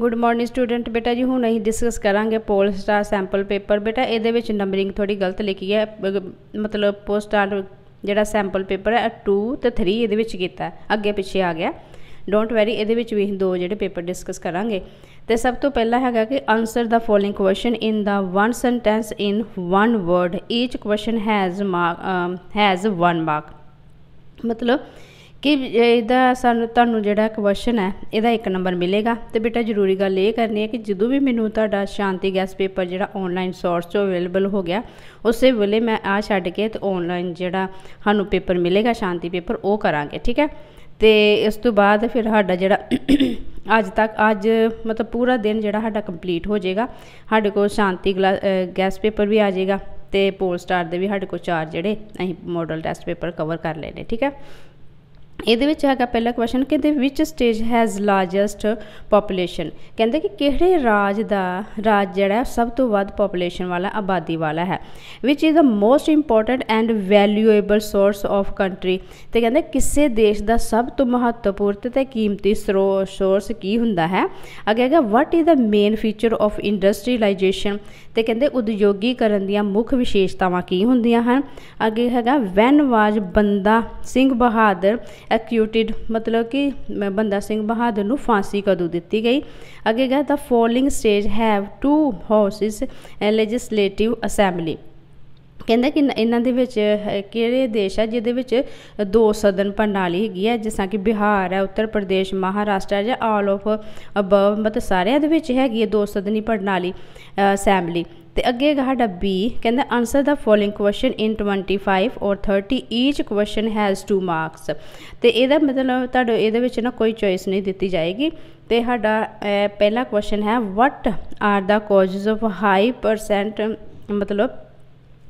good morning student ਬੇਟਾ ਜੀ ਹੁਣ ਅਸੀਂ ਡਿਸਕਸ ਕਰਾਂਗੇ ਪੋਲ ਸਟਾਰ ਸੈਂਪਲ ਪੇਪਰ ਬੇਟਾ ਇਹਦੇ ਵਿੱਚ ਨੰਬਰਿੰਗ ਥੋੜੀ ਗਲਤ ਲਿਖੀ ਹੈ ਮਤਲਬ ਪੋਲ ਸਟਾਰ ਜਿਹੜਾ ਸੈਂਪਲ ਪੇਪਰ ਹੈ 2 ਤੇ 3 ਇਹਦੇ ਵਿੱਚ ਕੀਤਾ ਅੱਗੇ ਪਿੱਛੇ ਆ ਗਿਆ ਡੋਂਟ ਵੈਰੀ ਇਹਦੇ ਵਿੱਚ ਵੀ ਦੋ ਜਿਹੜੇ ਪੇਪਰ ਡਿਸਕਸ ਕਰਾਂਗੇ ਤੇ ਸਭ ਤੋਂ ਪਹਿਲਾਂ ਹੈਗਾ ਕਿ answer the following question in the one sentence in one word each question has has 1 mark ਮਤਲਬ ਕਿ ਇਹਦਾ ਸਾਨੂੰ ਤੁਹਾਨੂੰ ਜਿਹੜਾ ਕੁਐਸਚਨ ਹੈ ਇਹਦਾ ਇੱਕ ਨੰਬਰ ਮਿਲੇਗਾ ਤੇ ਬੇਟਾ ਜ਼ਰੂਰੀ ਗੱਲ ਇਹ ਕਰਨੀ ਹੈ ਕਿ ਜਦੋਂ ਵੀ ਮੈਨੂੰ ਤੁਹਾਡਾ ਸ਼ਾਂਤੀ ਗੈਸ ਪੇਪਰ ਜਿਹੜਾ ਆਨਲਾਈਨ ਸੋਰਸ ਤੋਂ ਅਵੇਲੇਬਲ ਹੋ ਗਿਆ ਉਸੇ ਵੇਲੇ ਮੈਂ ਆ ਛੱਡ ਕੇ ਤੇ ਆਨਲਾਈਨ ਜਿਹੜਾ ਸਾਨੂੰ ਪੇਪਰ ਮਿਲੇਗਾ ਸ਼ਾਂਤੀ ਪੇਪਰ ਉਹ ਕਰਾਂਗੇ ਠੀਕ ਹੈ ਤੇ ਇਸ ਤੋਂ ਬਾਅਦ ਫਿਰ ਸਾਡਾ ਜਿਹੜਾ ਅੱਜ ਤੱਕ ਅੱਜ ਮਤਲਬ ਪੂਰਾ ਦਿਨ ਜਿਹੜਾ ਸਾਡਾ ਕੰਪਲੀਟ ਹੋ ਜਾਏਗਾ ਸਾਡੇ ਕੋਲ ਸ਼ਾਂਤੀ ਗੈਸ ਪੇਪਰ ਵੀ ਆ ਜਾਏਗਾ ਤੇ ਪੋਲ ਸਟਾਰ ਦੇ ਵੀ ਸਾਡੇ ਕੋਲ ਚਾਰ ਜਿਹੜੇ ਅਸੀਂ ਮਾਡਲ ਟੈਸਟ ਪੇਪਰ ਕਵਰ ਕਰ ਲੈਣੇ ਠੀਕ ਹੈ ਇਹਦੇ ਵਿੱਚ ਹੈਗਾ ਪਹਿਲਾ ਕੁਐਸਚਨ ਕਹਿੰਦੇ which state has largest population ਕਹਿੰਦੇ ਕਿ ਕਿਹੜੇ ਰਾਜ ਦਾ ਰਾਜ ਜਿਹੜਾ ਸਭ ਤੋਂ ਵੱਧ ਪੋਪੂਲੇਸ਼ਨ ਵਾਲਾ ਆਬਾਦੀ ਵਾਲਾ ਹੈ which is a most important and valuable source of country ਤੇ ਕਹਿੰਦੇ ਕਿਸੇ ਦੇਸ਼ ਦਾ ਸਭ ਤੋਂ ਮਹੱਤਵਪੂਰਨ ਤੇ ਕੀਮਤੀ ਸੋਰਸ ਕੀ ਹੁੰਦਾ ਹੈ ਅੱਗੇ ਹੈਗਾ what is a main feature of industrialization ਤੇ ਕਹਿੰਦੇ ਉਦਯੋਗੀਕਰਨ ਦੀਆਂ ਮੁੱਖ ਵਿਸ਼ੇਸ਼ਤਾਵਾਂ ਕੀ ਹੁੰਦੀਆਂ ਹਨ ਅੱਗੇ ਹੈਗਾ ਵੈਨ ਵਾਜ ਬੰਦਾ ਸਿੰਘ ਬਹਾਦਰ ਐਕਿਊਟਿਡ ਮਤਲਬ ਕਿ ਬੰਦਾ ਸਿੰਘ ਬਹਾਦਰ ਨੂੰ ਫਾਂਸੀ ਕਦੋਂ ਦਿੱਤੀ ਗਈ ਅੱਗੇ ਗਾ the following state have two houses legislative assembly ਕਹਿੰਦਾ ਕਿ ਇਹਨਾਂ ਦੇ ਵਿੱਚ ਕਿਹੜੇ ਦੇਸ਼ ਆ ਜਿਹਦੇ ਵਿੱਚ ਦੋ ਸਦਨ ਪ੍ਰਣਾਲੀ ਹੈਗੀ ਹੈ ਜਿਸ ਤਰ੍ਹਾਂ ਕਿ ਬਿਹਾਰ ਹੈ ਉੱਤਰ ਪ੍ਰਦੇਸ਼ ਮਹਾਰਾਸ਼ਟਰ ਜਾਂ ਆਲ ਆਫ ਅਬਵ ਮਤਲਬ ਸਾਰਿਆਂ ਦੇ ਵਿੱਚ ਹੈਗੀ ਹੈ ਦੋ ਸਦਨੀ ਪ੍ਰਣਾਲੀ ਅਸੈਂਬਲੀ ਤੇ ਅੱਗੇ ਸਾਡਾ ਬੀ ਕਹਿੰਦਾ answer the following question in 25 or 30 each question has 2 marks ਤੇ ਇਹਦਾ ਮਤਲਬ ਤੁਹਾਡੇ ਇਹਦੇ ਵਿੱਚ ਨਾ ਕੋਈ ਚੋਇਸ ਨਹੀਂ ਦਿੱਤੀ ਜਾਏਗੀ ਤੇ ਸਾਡਾ ਪਹਿਲਾ ਕੁਐਸਚਨ ਹੈ what are the causes of high percent ਮਤਲਬ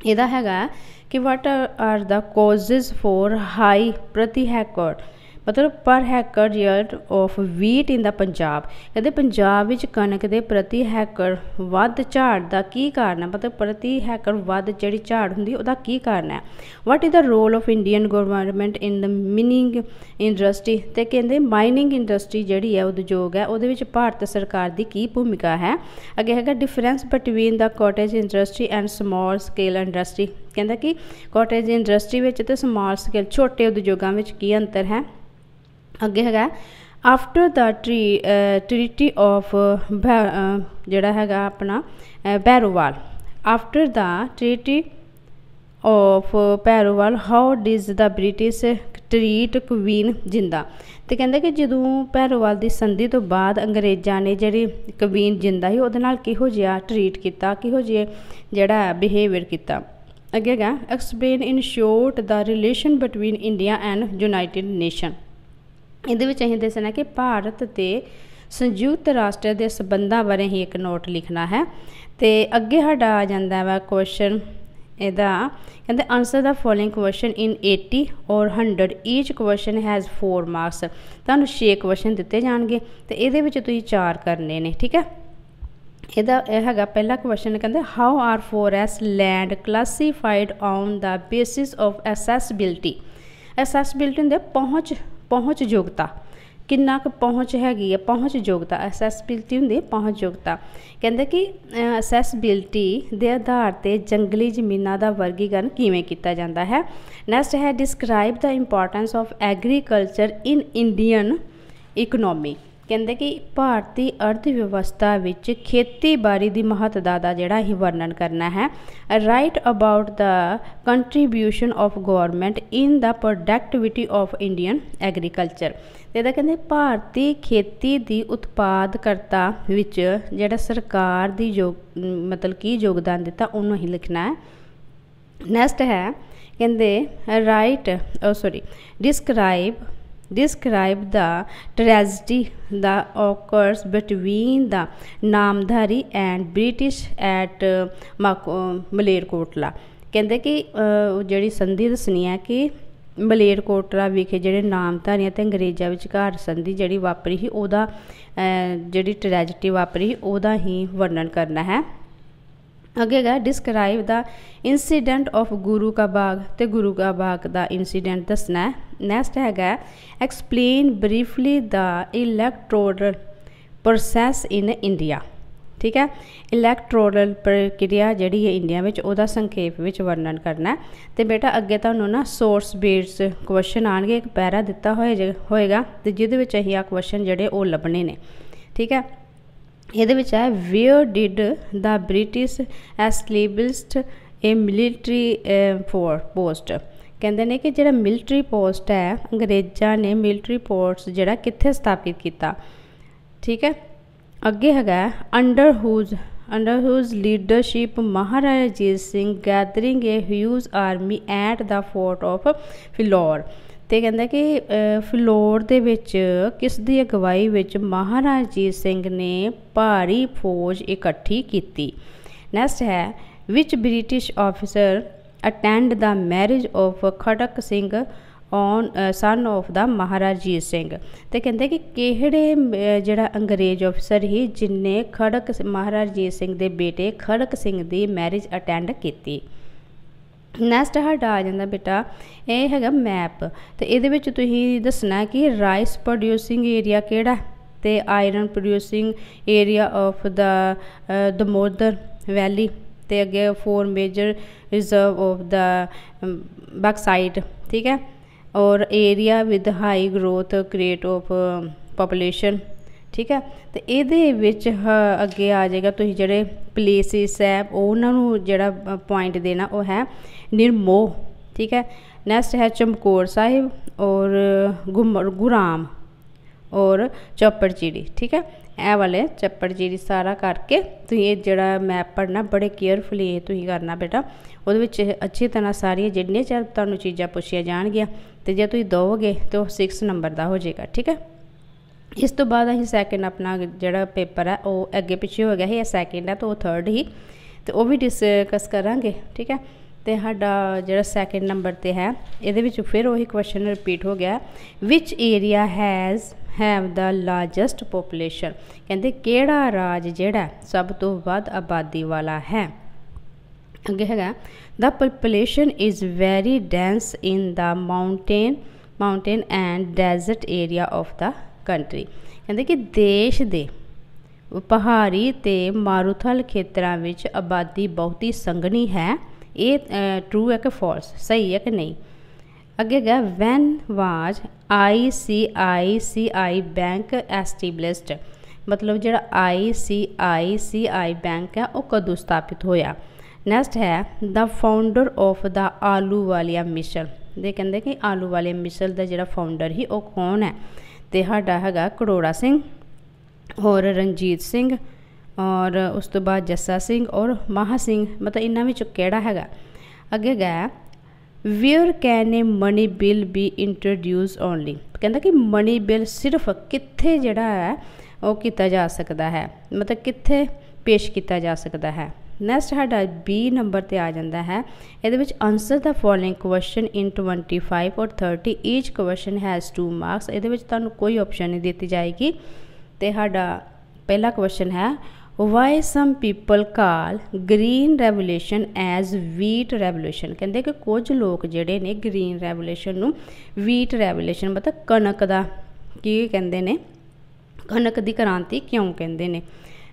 ਇਹਦਾ ਹੈਗਾ ਕਿ what are the causes for high ਪ੍ਰਤੀ ਹੈਕਰ ਮਤਲਬ per hectare yield of wheat in the Punjab ਕਹਿੰਦੇ ਪੰਜਾਬ ਵਿੱਚ ਕਣਕ ਦੇ ਪ੍ਰਤੀ ਹੈਕਰ ਵੱਧ ਝਾੜ ਦਾ ਕੀ ਕਾਰਨ ਹੈ ਮਤਲਬ ਪ੍ਰਤੀ ਹੈਕਰ ਵੱਧ ਜਿਹੜੀ ਝਾੜ ਹੁੰਦੀ ਉਹਦਾ ਕੀ ਕਾਰਨ ਹੈ what is the role of Indian government in the mining industry ਤੇ ਕਹਿੰਦੇ ਮਾਈਨਿੰਗ ਇੰਡਸਟਰੀ ਜਿਹੜੀ ਹੈ ਉਦਯੋਗ ਹੈ ਉਹਦੇ ਵਿੱਚ ਭਾਰਤ ਸਰਕਾਰ ਦੀ ਕੀ ਭੂਮਿਕਾ ਹੈ ਅੱਗੇ ਹੈਗਾ difference between the cottage industry and small scale industry ਕਹਿੰਦਾ ਕਿ ਕਾਟੇਜ ਇੰਡਸਟਰੀ ਵਿੱਚ ਤੇ ਸਮਾਲ ਸਕੇਲ ਛੋਟੇ ਉਦਯੋਗਾਂ ਵਿੱਚ ਕੀ ਅੰਤਰ ਹੈ ਅੱਗੇ ਹੈਗਾ after the tree treaty of ਜਿਹੜਾ ਹੈਗਾ ਆਪਣਾ Bhairowal after the treaty of Bhairowal how did the British treat queen Jindan ਤੇ ਕਹਿੰਦਾ ਕਿ ਜਦੋਂ ਪੈਰੋਵਾਲ ਦੀ ਸੰਧੀ ਤੋਂ ਬਾਅਦ ਅੰਗਰੇਜ਼ਾਂ ਨੇ ਜਿਹੜੀ ਕਵੀਨ ਜਿੰਦਾ ਸੀ ਉਹਦੇ ਨਾਲ ਕਿਹੋ ਜਿਹਾ ਟ੍ਰੀਟ ਕੀਤਾ ਕਿਹੋ ਜਿਹਾ ਜਿਹੜਾ ਬਿਹੇਵੀਅਰ ਕੀਤਾ ਅੱਗੇ ਗਾ explain in short the relation between India and United Nation ਇਹਦੇ ਵਿੱਚ ਅਸੀਂ ਦੱਸਣਾ ਕਿ ਭਾਰਤ ਤੇ ਸੰਯੁਕਤ ਰਾਸ਼ਟਰ ਦੇ ਸਬੰਧਾਂ ਬਾਰੇ ਹੀ ਇੱਕ ਨੋਟ ਲਿਖਣਾ ਹੈ ਤੇ ਅੱਗੇ ਸਾਡਾ ਆ ਜਾਂਦਾ ਵਾ ਕੁਐਸਚਨ ਇਹਦਾ ਕਹਿੰਦੇ answer the following question in 80 or 100 ਈਚ question has 4 marks ਤੁਹਾਨੂੰ 6 ਕੁਐਸਚਨ ਦਿੱਤੇ ਜਾਣਗੇ ਤੇ ਇਹਦੇ ਵਿੱਚ ਤੁਸੀਂ 4 ਕਰਨੇ ਨੇ ਠੀਕ ਹੈ ਇਹਦਾ ਇਹ ਹੈਗਾ ਪਹਿਲਾ ਕੁਐਸਚਨ ਕਹਿੰਦੇ how are 4S land classified on the basis of accessibility accessibility ਦੇ ਪਹੁੰਚ ਪਹੁੰਚ ਯੋਗਤਾ ਕਿੰਨਾ ਕੁ ਪਹੁੰਚ ਹੈਗੀ ਹੈ ਪਹੁੰਚ ਯੋਗਤਾ ਅਸੈਸਬਿਲਟੀ ਹੁੰਦੀ ਹੈ ਪਹੁੰਚ ਯੋਗਤਾ ਕਹਿੰਦੇ ਕਿ ਅਸੈਸਬਿਲਟੀ ਦੇ ਆਧਾਰ ਤੇ ਜੰਗਲੀ ਜ਼ਮੀਨਾਂ ਦਾ ਵਰਗੀਕਰਨ ਕਿਵੇਂ ਕੀਤਾ ਜਾਂਦਾ ਹੈ ਨੈਕਸਟ ਹੈ describe the importance of agriculture in Indian economy ਕਹਿੰਦੇ ਕਿ ਭਾਰਤੀ ਅਰਥ ਵਿਵਸਥਾ ਵਿੱਚ ਖੇਤੀਬਾੜੀ ਦੀ ਮਹੱਤਤਾ ਦਾ ਜਿਹੜਾ ਇਹ ਵਰਣਨ ਕਰਨਾ ਹੈ right about the contribution of government in the productivity of Indian agriculture ਤੇ ਇਹਦਾ ਕਹਿੰਦੇ ਭਾਰਤੀ ਖੇਤੀ ਦੀ ਉਤਪਾਦਕਰਤਾ ਵਿੱਚ ਜਿਹੜਾ ਸਰਕਾਰ ਦੀ ਜੋ ਮਤਲਬ ਕੀ ਯੋਗਦਾਨ ਦਿੱਤਾ ਉਹਨੂੰ ਹੀ ਲਿਖਣਾ ਹੈ ਨੈਕਸਟ ਹੈ ਕਹਿੰਦੇ right sorry describe describe the tragedy that occurs between the Namdhari and British at uh, Malerkotla ਕਹਿੰਦੇ ਕਿ ਜਿਹੜੀ ਸੰਧੀ ਦੱਸਣੀ ਹੈ ਕਿ ਮਲੇਰਕੋਟਲਾ ਵਿਖੇ ਜਿਹੜੇ ਨਾਮਧਾਰੀਆਂ ਤੇ ਅੰਗਰੇਜ਼ਾਂ ਵਿਚਕਾਰ ਸੰਧੀ ਜਿਹੜੀ ਵਾਪਰੀ ਸੀ ਉਹਦਾ ਜਿਹੜੀ ਟ੍ਰੈਜੇਡੀ ਵਾਪਰੀ ਉਹਦਾ ਹੀ ਵਰਣਨ ਕਰਨਾ ਹੈ ਅੱਗੇ ਗਾ describe the incident of Guru ka Bagh ਤੇ ਗੁਰੂ ਕਾ ਬਾਗ ਦਾ ਇਨਸੀਡੈਂਟ ਦੱਸਣਾ ਹੈ ਨੈਕਸਟ ਹੈਗਾ explain briefly the electoral process in India ਠੀਕ ਹੈ ਇਲੈਕਟ੍ਰੋਰਲ ਪ੍ਰਕਿਰਿਆ ਜਿਹੜੀ ਹੈ ਇੰਡੀਆ ਵਿੱਚ ਉਹਦਾ ਸੰਖੇਪ ਵਿੱਚ ਵਰਣਨ ਕਰਨਾ ਤੇ ਬੇਟਾ ਅੱਗੇ ਤੁਹਾਨੂੰ ਨਾ ਸੋਰਸ ਬੇਸ ਕੁਐਸਚਨ ਆਣਗੇ ਇੱਕ ਪੈਰਾ ਦਿੱਤਾ ਹੋਏਗਾ ਤੇ ਜਿਹਦੇ ਵਿੱਚ ਅਹੀ ਆ ਕੁਐਸਚਨ ਜਿਹੜੇ ਉਹ ਲੱਭਣੇ ਨੇ ਠੀਕ ਹੈ ਇਹਦੇ ਵਿੱਚ ਹੈ where did the British establish ਇਹ ਮਿਲਟਰੀ ਫੋਰ ਪੋਸਟ ਕਹਿੰਦੇ ਨੇ ਕਿ ਜਿਹੜਾ ਮਿਲਟਰੀ ਪੋਸਟ ਹੈ ਅੰਗਰੇਜ਼ਾਂ ਨੇ ਮਿਲਟਰੀ ਪੋਸਟ ਜਿਹੜਾ ਕਿੱਥੇ ਸਥਾਪਿਤ ਕੀਤਾ ਠੀਕ ਹੈ ਅੱਗੇ ਹੈਗਾ under whose under whose leadership Maharaja Jit Singh gathering a huge army at the fort of Phillaur ਤੇ ਕਹਿੰਦਾ ਕਿ ਫਲੋਰ ਦੇ ਵਿੱਚ ਕਿਸ ਦੀ ਅਗਵਾਈ ਵਿੱਚ ਮਹਾਰਾਜ ਸਿੰਘ ਨੇ ਭਾਰੀ ਫੌਜ ਇਕੱਠੀ ਕੀਤੀ ਨੈਕਸਟ ਹੈ which British officer attend the marriage of Kharak Singh on son of the Maharaj Singh ਤੇ ਕਹਿੰਦੇ ਕਿ ਕਿਹੜੇ ਜਿਹੜਾ ਅੰਗਰੇਜ਼ ਅਫਸਰ ਹੀ ਜਿਨਨੇ ਖੜਕ ਮਹਾਰਾਜ ਸਿੰਘ ਦੇ ਬੇਟੇ ਖੜਕ ਸਿੰਘ ਦੀ ਮੈਰਿਜ ਅਟੈਂਡ ਕੀਤੀ ਨੈਕਸਟ ਸਾਡਾ ਆ ਜਾਂਦਾ ਬੇਟਾ ਇਹ ਹੈਗਾ ਮੈਪ ਤੇ ਇਹਦੇ ਵਿੱਚ ਤੁਸੀਂ ਦੱਸਣਾ ਕਿ ਰਾਈਸ ਪ੍ਰੋਡਿਊਸਿੰਗ ਏਰੀਆ ਕਿਹੜਾ ਤੇ iron producing area of the Damodar valley ਤੇ ਅੱਗੇ four major reserve of the bauxite ਠੀਕ ਹੈ or area with high growth create of population ਠੀਕ ਹੈ ਤੇ ਇਹਦੇ ਵਿੱਚ ਅੱਗੇ ਆ ਜਾਏਗਾ ਤੁਸੀਂ ਜਿਹੜੇ ਪਲੇਸਿਸ ਹੈ ਉਹਨਾਂ ਨੂੰ ਜਿਹੜਾ ਪੁਆਇੰਟ ਦੇਣਾ ਉਹ ਹੈ ਨਿਰਮੋਹ ਠੀਕ ਹੈ ਨੈਕਸਟ ਹੈ ਚਮਕੌਰ ਸਾਹਿਬ ਔਰ ਗੁਮਰ ਗੁਰਾਮ ਔਰ ਚੱਪੜ ਠੀਕ ਹੈ ਇਹ ਵਾਲੇ ਚੱਪੜ ਸਾਰਾ ਕਰਕੇ ਤੁਸੀਂ ਇਹ ਜਿਹੜਾ ਮੈਪ ਪੜਨਾ ਬੜੇ ਕੇਅਰਫੁਲੀ ਇਹ ਤੁਸੀਂ ਕਰਨਾ ਬੇਟਾ ਉਹਦੇ ਵਿੱਚ ਅੱਛੀ ਤਰ੍ਹਾਂ ਸਾਰੀਆਂ ਜਿੰਨੇ ਚਾਹ ਤੁਹਾਨੂੰ ਚੀਜ਼ਾਂ ਪੁੱਛੀਆਂ ਜਾਣਗੀਆਂ ਤੇ ਜੇ ਤੁਸੀਂ ਦੋਗੇ ਤੇ ਉਹ 6 ਨੰਬਰ ਦਾ ਹੋ ਜਾਏਗਾ ਠੀਕ ਹੈ ਇਸ ਤੋਂ ਬਾਅਦ ਅਸੀਂ ਸੈਕਿੰਡ ਆਪਣਾ ਜਿਹੜਾ ਪੇਪਰ ਹੈ ਉਹ ਅੱਗੇ ਪਿੱਛੇ ਹੋ ਗਿਆ ਹੈ ਇਹ ਸੈਕਿੰਡ ਹੈ ਤਾਂ ਉਹ ਥਰਡ ਹੀ ਤੇ ਉਹ ਵੀ ਡਿਸਕਸ ਕਰਾਂਗੇ ਠੀਕ ਹੈ ਤੇ ਸਾਡਾ ਜਿਹੜਾ ਸੈਕਿੰਡ ਨੰਬਰ ਤੇ ਹੈ ਇਹਦੇ ਵਿੱਚ ਫਿਰ ਉਹੀ ਕੁਐਸਚਨ ਰਿਪੀਟ ਹੋ ਗਿਆ which area has have the largest population ਕਹਿੰਦੇ ਕਿਹੜਾ ਰਾਜ ਜਿਹੜਾ ਸਭ ਤੋਂ ਵੱਧ ਆਬਾਦੀ ਵਾਲਾ ਹੈ ਅੱਗੇ ਹੈਗਾ the population is very dense in the mountain mountain and desert area of the country ਕਹਿੰਦੇ ਕਿ ਦੇਸ਼ ਦੇ ਪਹਾੜੀ ਤੇ ਮਾਰੂਥਲ ਖੇਤਰਾਂ ਵਿੱਚ ਆਬਾਦੀ ਬਹੁਤੀ ਸੰਘਣੀ ਹੈ ਇਹ ਟਰੂ ਹੈ ਕਿ ਫਾਲਸ ਸਹੀ ਹੈ ਕਿ ਨਹੀਂ ਅੱਗੇ ਗਿਆ ਵੈਨ ਵਾਜ ਆਈ ਬੈਂਕ ਐਸਟੈਬਲਿਸ਼ਡ ਮਤਲਬ ਜਿਹੜਾ ਆਈ ਆਈ ਸੀ ਸੀ ਆਈ ਬੈਂਕ ਹੈ ਉਹ ਕਦੋਂ ਸਥਾਪਿਤ ਹੋਇਆ ਨੈਕਸਟ ਹੈ ਦਾ ਫਾਊਂਡਰ ਆਫ ਦਾ ਆਲੂ ਵਾਲੀਆ ਮਿਸ਼ਲ ਦੇ ਕਹਿੰਦੇ ਕਿ ਆਲੂ ਵਾਲੇ ਮਿਸ਼ਲ ਦਾ ਜਿਹੜਾ ਫਾਊਂਡਰ ਹੀ ਉਹ ਕੌਣ ਹੈ ਤੇ ਸਾਡਾ ਹੈਗਾ ਕਰੋੜਾ ਸਿੰਘ ਔਰ ਰਣਜੀਤ ਸਿੰਘ ਔਰ ਉਸ ਤੋਂ ਬਾਅਦ ਜੱਸਾ ਸਿੰਘ ਔਰ ਮਹਾ ਸਿੰਘ ਮਤਲਬ ਇਹਨਾਂ ਵਿੱਚੋਂ ਕਿਹੜਾ ਹੈਗਾ ਅੱਗੇ ਗਿਆ where can a money bill be introduce only ਕਹਿੰਦਾ ਕਿ ਮਨੀ ਬਿਲ ਸਿਰਫ ਕਿੱਥੇ ਜਿਹੜਾ ਹੈ ਉਹ ਕੀਤਾ ਜਾ ਸਕਦਾ ਹੈ ਮਤਲਬ ਕਿੱਥੇ ਪੇਸ਼ ਕੀਤਾ ਜਾ ਸਕਦਾ ਹੈ ਨੈਕਸਟ ਸਾਡਾ B ਨੰਬਰ ਤੇ ਆ ਜਾਂਦਾ ਹੈ ਇਹਦੇ ਵਿੱਚ answer the following question in 25 or 30 each question has 2 marks ਇਹਦੇ ਵਿੱਚ ਤੁਹਾਨੂੰ ਕੋਈ ਆਪਸ਼ਨ ਨਹੀਂ ਦਿੱਤੀ ਜਾਏਗੀ ਤੇ ਸਾਡਾ ਪਹਿਲਾ ਕੁਐਸਚਨ ਹੈ why some people call green revolution as wheat revolution ਕਹਿੰਦੇ ਕਿ ਕੁਝ ਲੋਕ ਜਿਹੜੇ ਨੇ ਗ੍ਰੀਨ revolution ਨੂੰ ਵੀਟ revolution ਮਤਲਬ ਕਣਕ ਦਾ ਕੀ ਕਹਿੰਦੇ ਨੇ ਕਣਕ ਦੀ ਕ੍ਰਾਂਤੀ ਕਿਉਂ ਕਹਿੰਦੇ ਨੇ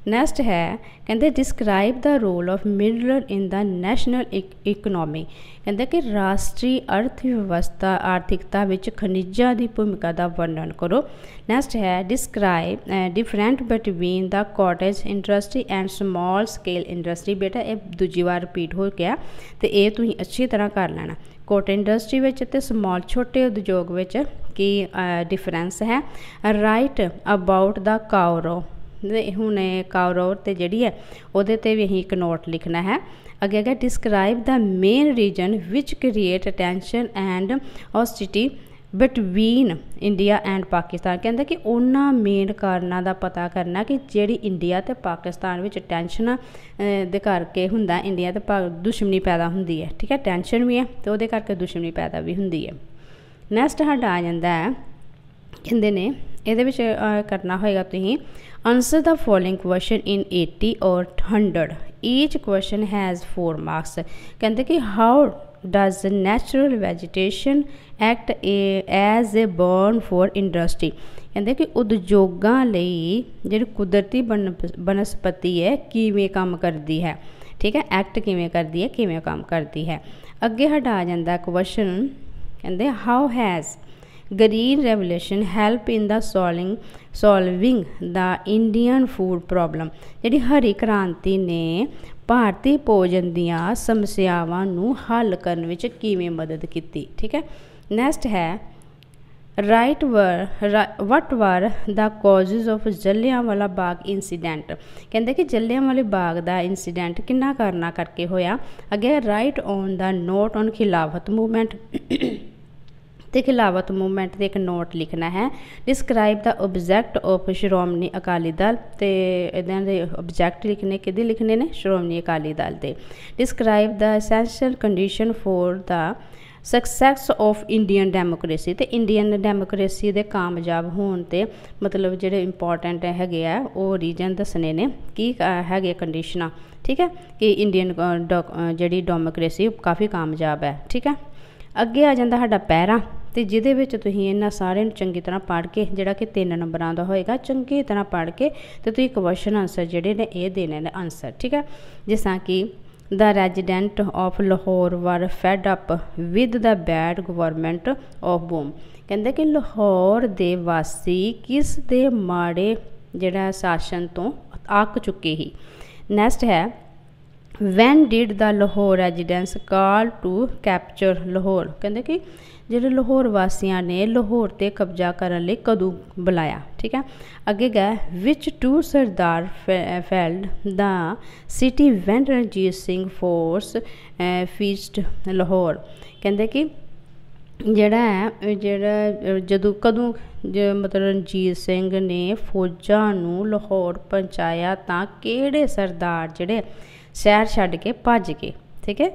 ਨੈਕਸਟ ਹੈ ਕਹਿੰਦੇ describe the role of mineral in the national economy ਕਹਿੰਦੇ ਕਿ ਰਾਸ਼ਟਰੀ ਅਰਥ ਵਿਵਸਥਾ ਆਰਥਿਕਤਾ ਵਿੱਚ ਖਣਿਜਾਂ ਦੀ ਭੂਮਿਕਾ ਦਾ ਵਰਣਨ ਕਰੋ ਨੈਕਸਟ ਹੈ describe different between the cottage industry and small scale industry ਬੇਟਾ ਇਹ ਦੂਜੀ ਵਾਰ ਰਿਪੀਟ ਹੋ ਗਿਆ ਤੇ ਇਹ ਤੁਸੀਂ ਅੱਛੀ ਤਰ੍ਹਾਂ ਕਰ ਲੈਣਾ ਕੋਟ ਇੰਡਸਟਰੀ ਵਿੱਚ ਤੇ ਸਮਾਲ ਛੋਟੇ ਉਦਯੋਗ ਵਿੱਚ ਕੀ ਡਿਫਰੈਂਸ ਹੈ ਰਾਈਟ ਅਬਾਊਟ ਦਾ ਕਾਉਰੋ ਹੁਣ ਕਾਰੋਰ ਤੇ ਜਿਹੜੀ ਹੈ ਉਹਦੇ ਤੇ ਵੀ ਅਸੀਂ ਇੱਕ ਨੋਟ ਲਿਖਣਾ ਹੈ ਅੱਗੇ ਅੱਗੇ describe the main reason which create tension and hostility between India and Pakistan ਕਹਿੰਦਾ ਕਿ ਉਹਨਾਂ ਮੇਨ ਕਾਰਨਾਂ ਦਾ ਪਤਾ ਕਰਨਾ ਕਿ ਜਿਹੜੀ ਇੰਡੀਆ ਤੇ ਪਾਕਿਸਤਾਨ ਵਿੱਚ ਟੈਨਸ਼ਨ ਦੇ ਕਰਕੇ ਹੁੰਦਾ ਇੰਡੀਆ ਤੇ ਦੁਸ਼ਮਣੀ ਪੈਦਾ ਹੁੰਦੀ ਹੈ ਠੀਕ ਹੈ ਟੈਨਸ਼ਨ ਵੀ ਹੈ ਤੇ ਉਹਦੇ ਕਰਕੇ ਦੁਸ਼ਮਣੀ ਪੈਦਾ ਵੀ ਹੁੰਦੀ ਹੈ ਨੈਕਸਟ ਸਾਡਾ ਆ ਜਾਂਦਾ ਹੈ ਕਹਿੰਦੇ ਨੇ ਇਹਦੇ ਵਿੱਚ ਕਰਨਾ ਹੋਏਗਾ ਤੁਸੀਂ answer the following question in 80 or 100 ਈਚ question has 4 marks ਕਹਿੰਦੇ ਕਿ how does natural vegetation act as a boon for industry ਕਹਿੰਦੇ ਕਿ ਉਦਯੋਗਾਂ ਲਈ ਜਿਹੜੀ ਕੁਦਰਤੀ ਬਨਸਪਤੀ ਹੈ ਕਿਵੇਂ ਕੰਮ ਕਰਦੀ ਹੈ ਠੀਕ ਹੈ ਐਕਟ ਕਿਵੇਂ ਕਰਦੀ ਹੈ ਕਿਵੇਂ ਕੰਮ ਕਰਦੀ ਹੈ ਅੱਗੇ ਹਟਾ ਜਾਂਦਾ ਕੁਐਸਚਨ ਕਹਿੰਦੇ how has Green Revolution help in the solving solving the Indian food problem ਜਿਹੜੀ ਹਰੀ ਕ੍ਰਾਂਤੀ ਨੇ ਭਾਰਤੀ ਭੋਜਨ ਦੀਆਂ ਸਮੱਸਿਆਵਾਂ ਨੂੰ ਹੱਲ ਕਰਨ ਵਿੱਚ ਕਿਵੇਂ ਮਦਦ ਕੀਤੀ ਠੀਕ ਹੈ ਨੈਕਸਟ ਹੈ right were what were the causes of Jallianwala Bagh incident ਕਹਿੰਦੇ ਕਿ ਜਲਿਆਂਵਾਲੇ ਬਾਗ ਦਾ ਇਨਸੀਡੈਂਟ ਕਿੰਨਾ ਕਰਨਾ ਕਰਕੇ ਹੋਇਆ ਅਗੇ write on the note on Khilafat movement ਤੇ ਖਿਲਾਫਤ ਮੂਵਮੈਂਟ ਦੇ ਇੱਕ ਨੋਟ ਲਿਖਣਾ ਹੈ describe the object of Shiromani Akali Dal ਤੇ ਇਹਨਾਂ ਦੇ ਆਬਜੈਕਟ ਲਿਖਣੇ ਕਿਹਦੇ ਲਿਖਣੇ ਨੇ ਸ਼੍ਰੋਮਣੀ ਅਕਾਲੀ ਦਲ ਦੇ describe the essential condition for the success of Indian democracy ਤੇ ਇੰਡੀਅਨ ਡੈਮੋਕ੍ਰੇਸੀ ਦੇ ਕਾਮਯਾਬ ਹੋਣ ਤੇ ਮਤਲਬ ਜਿਹੜੇ ਇੰਪੋਰਟੈਂਟ ਹੈਗੇ ਆ ਉਹ ਰੀਜਨ ਦੱਸਨੇ ਨੇ ਕੀ ਹੈਗੇ ਕੰਡੀਸ਼ਨਾਂ ਠੀਕ ਹੈ ਕਿ ਇੰਡੀਅਨ ਜਿਹੜੀ ਡੈਮੋਕ੍ਰੇਸੀ ਕਾਫੀ ਕਾਮਯਾਬ ਹੈ ਠੀਕ ਹੈ ਅੱਗੇ ਆ ਜਾਂਦਾ ਸਾਡਾ ਪੈਰਾ ਤੇ ਜਿਹਦੇ ਵਿੱਚ ਤੁਸੀਂ ਇਹਨਾਂ ਸਾਰਿਆਂ ਨੂੰ ਚੰਗੀ ਤਰ੍ਹਾਂ ਪੜ੍ਹ ਕੇ ਜਿਹੜਾ ਕਿ ਤਿੰਨ ਨੰਬਰਾਂ ਦਾ ਹੋਏਗਾ ਚੰਗੀ ਤਰ੍ਹਾਂ ਪੜ੍ਹ ਕੇ ਤੇ ਤੁਸੀਂ ਕੁਐਸਚਨ ਆਨਸਰ ਜਿਹੜੇ ਨੇ ਇਹ ਦੇਣੇ ਨੇ ਆਨਸਰ ਠੀਕ ਹੈ ਜਿਸ ਤਰ੍ਹਾਂ ਕਿ ਦਾ resident of Lahore were fed up with the bad government of ਬੂਮ ਕਹਿੰਦੇ ਕਿ ਲਾਹੌਰ ਦੇ ਵਾਸੀ ਕਿਸ ਦੇ ਮਾੜੇ ਜਿਹੜਾ ਸ਼ਾਸਨ ਤੋਂ ਆਕ ਚੁੱਕੇ ਹੀ ਨੈਕਸਟ ਹੈ when did the Lahore residence call to capture Lahore ਕਹਿੰਦੇ ਕਿ ਜਿਹੜੇ ਲਾਹੌਰ ਵਾਸੀਆਂ ਨੇ ਲਾਹੌਰ ਤੇ ਕਬਜ਼ਾ ਕਰਨ ਲਈ ਕਦੋਂ ਬੁਲਾਇਆ ਠੀਕ ਹੈ ਅੱਗੇ ਗਏ which two Sardar fled the city went Ranjit Singh force feast Lahore ਕਹਿੰਦੇ ਕਿ ਜਿਹੜਾ ਹੈ ਜਿਹੜਾ ਜਦੋਂ ਕਦੋਂ ਮਤਲਬ ਰਣਜੀਤ ਸਿੰਘ ਨੇ ਫੌਜਾਂ ਨੂੰ ਲਾਹੌਰ ਪਹੁੰਚਾਇਆ ਤਾਂ ਕਿਹੜੇ ਸਰਦਾਰ ਜਿਹੜੇ ਸ਼ਹਿਰ ਛੱਡ ਕੇ ਭੱਜ ਗਏ ਠੀਕ ਹੈ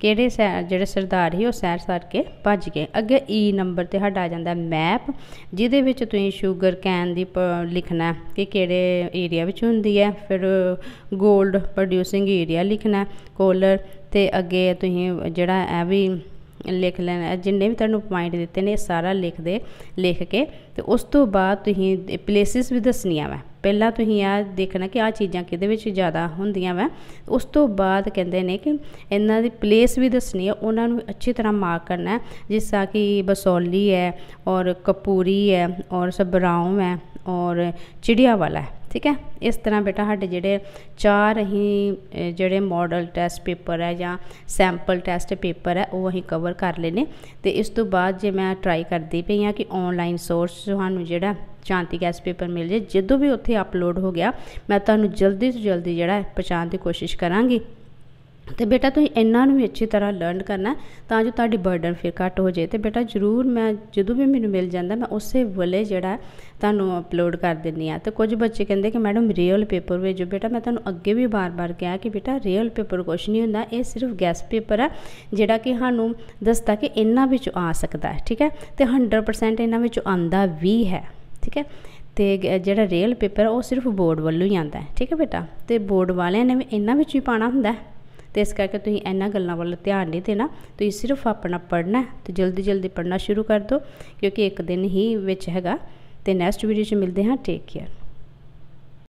ਕਿਹੜੇ ਜਿਹੜੇ ਸਰਦਾਰ ਹੀ ਉਹ ਸ਼ਹਿਰ ਛੱਡ ਕੇ ਭੱਜ ਗਏ ਅੱਗੇ ਈ e ਨੰਬਰ ਤੇ ਸਾਡਾ ਆ ਜਾਂਦਾ ਮੈਪ ਜਿਹਦੇ ਵਿੱਚ ਤੁਸੀਂ ਸ਼ੂਗਰ ਕੈਨ ਦੀ ਲਿਖਣਾ ਕਿ ਕਿਹੜੇ ਏਰੀਆ ਵਿੱਚ ਹੁੰਦੀ ਹੈ ਫਿਰ 골ਡ ਪ੍ਰੋਡਿਊਸਿੰਗ ਏਰੀਆ ਲਿਖਣਾ ਕੋਲਰ ਤੇ ਅੱਗੇ ਤੁਸੀਂ ਜਿਹੜਾ ਇਹ ਵੀ ਲਿਖ ਲੈਣਾ ਜਿੰਨੇ ਵੀ ਤੁਹਾਨੂੰ ਪੁਆਇੰਟ ਦਿੱਤੇ ਨੇ ਸਾਰਾ ਲਿਖ ਦੇ ਲਿਖ ਕੇ ਤੇ ਉਸ ਤੋਂ ਬਾਅਦ ਤੁਸੀਂ ਪਲੇਸਿਸ ਵੀ ਦੱਸਣੀਆਂ ਵਾ ਪਹਿਲਾਂ ਤੁਸੀਂ ਆ ਦੇਖਣਾ ਕਿ ਆ ਚੀਜ਼ਾਂ ਕਿਹਦੇ ਵਿੱਚ ਜ਼ਿਆਦਾ ਹੁੰਦੀਆਂ ਵਾ ਉਸ ਤੋਂ ਬਾਅਦ ਕਹਿੰਦੇ ਨੇ ਕਿ ਇਹਨਾਂ ਦੀ ਪਲੇਸ ਵੀ ਦੱਸਣੀ ਹੈ ਉਹਨਾਂ ਨੂੰ ਅੱਛੀ ਤਰ੍ਹਾਂ ਮਾਰਕ ਕਰਨਾ ਜਿਸ ਤਰ੍ਹਾਂ ਕਿ ਬਸੌਲੀ ਹੈ ਔਰ ਕਪੂਰੀ ਹੈ ਔਰ ਸਬਰਾਉਮ ਹੈ ਔਰ ਚਿੜੀਆ ਵਾਲਾ ਹੈ ਠੀਕ ਹੈ ਇਸ ਤਰ੍ਹਾਂ ਬੇਟਾ ਸਾਡੇ ਜਿਹੜੇ ਚਾਰ ਹੀ ਜਿਹੜੇ ਮਾਡਲ ਟੈਸਟ ਪੇਪਰ ਹੈ ਜਾਂ ਸੈਂਪਲ ਟੈਸਟ ਪੇਪਰ ਹੈ ਉਹ ਅਸੀਂ ਕਵਰ ਕਰ ਲਏ ਨੇ ਤੇ ਇਸ ਤੋਂ ਬਾਅਦ ਜੇ ਮੈਂ ਟਰਾਈ ਕਰਦੀ ਪਈ ਆ ਕਿ ਆਨਲਾਈਨ ਸੋਰਸ ਤੁਹਾਨੂੰ ਜਿਹੜਾ ਚਾਂਤੀ ਗੈਸ ਪੇਪਰ ਮਿਲ ਜੇ ਜਦੋਂ ਵੀ ਉੱਥੇ ਅਪਲੋਡ ਹੋ ਗਿਆ ਮੈਂ ਤੁਹਾਨੂੰ ਜਲਦੀ ਤੋਂ ਜਲਦੀ ਜਿਹੜਾ ਪਛਾਣ ਦੀ ਕੋਸ਼ਿਸ਼ ਕਰਾਂਗੀ ਤੇ ਬੇਟਾ ਤੁਸੀਂ ਇਹਨਾਂ ਨੂੰ ਵੀ ਅੱਛੀ ਤਰ੍ਹਾਂ ਲਰਨ ਕਰਨਾ ਤਾਂ ਜੋ ਤੁਹਾਡੀ ਬਰਡਨ ਫਿਰ ਘੱਟ ਹੋ ਜਾਏ ਤੇ ਬੇਟਾ ਜ਼ਰੂਰ ਮੈਂ ਜਦੋਂ ਵੀ ਮੈਨੂੰ ਮਿਲ ਜਾਂਦਾ ਮੈਂ ਉਸੇ ਵਲੇ ਜਿਹੜਾ ਤੁਹਾਨੂੰ ਅਪਲੋਡ ਕਰ ਦਿੰਨੀ ਆ ਤੇ ਕੁਝ ਬੱਚੇ ਕਹਿੰਦੇ ਕਿ ਮੈਡਮ ਰੀਅਲ ਪੇਪਰ ਵੇਜੋ ਬੇਟਾ ਮੈਂ ਤੁਹਾਨੂੰ ਅੱਗੇ ਵੀ ਬਾਰ-ਬਾਰ ਕਿਹਾ ਕਿ ਬੇਟਾ ਰੀਅਲ ਪੇਪਰ ਕੁਝ ਨਹੀਂ ਹੁੰਦਾ ਇਹ ਸਿਰਫ ਗੈਸ ਪੇਪਰ ਆ ਜਿਹੜਾ ਕਿ ਸਾਨੂੰ ਦੱਸਦਾ ਕਿ ਇਹਨਾਂ ਵਿੱਚ ਆ ਸਕਦਾ ਹੈ ਠੀਕ ਹੈ ਤੇ 100% ਇਹਨਾਂ ਵਿੱਚ ਆਂਦਾ ਵੀ ਹੈ ਠੀਕ ਹੈ ਤੇ ਜਿਹੜਾ ਰੀਅਲ ਪੇਪਰ ਉਹ ਸਿਰਫ ਬੋਰਡ ਵੱਲੋਂ ਹੀ ਆਂਦਾ ਹੈ ਠੀਕ ਹੈ ਬੇਟਾ ਤੇ ਬੋਰਡ ਵਾਲਿਆਂ ਨੇ ਵੀ ਇਹਨਾਂ ਵਿੱਚ ਹੀ ਪਾਣਾ ਹੁੰਦਾ ਹੈ ਤੇ ਇਸ ਕਰਕੇ ਤੁਸੀਂ ਇਹਨਾਂ ਗੱਲਾਂ ਵੱਲ ਧਿਆਨ ਨਹੀਂ ਦੇਣਾ ਤੁਸੀਂ ਸਿਰਫ ਆਪਣਾ ਪੜ੍ਹਨਾ ਤੇ ਜਲਦੀ ਜਲਦੀ ਪੜ੍ਹਨਾ ਸ਼ੁਰੂ ਕਰ ਦਿਓ ਕਿਉਂਕਿ ਇੱਕ ਦਿਨ ਹੀ ਵਿੱਚ ਹੈਗਾ ਤੇ ਨੈਕਸਟ ਵੀਡੀਓ 'ਚ ਮਿਲਦੇ ਹਾਂ ਟੇਕ ਕੇਅਰ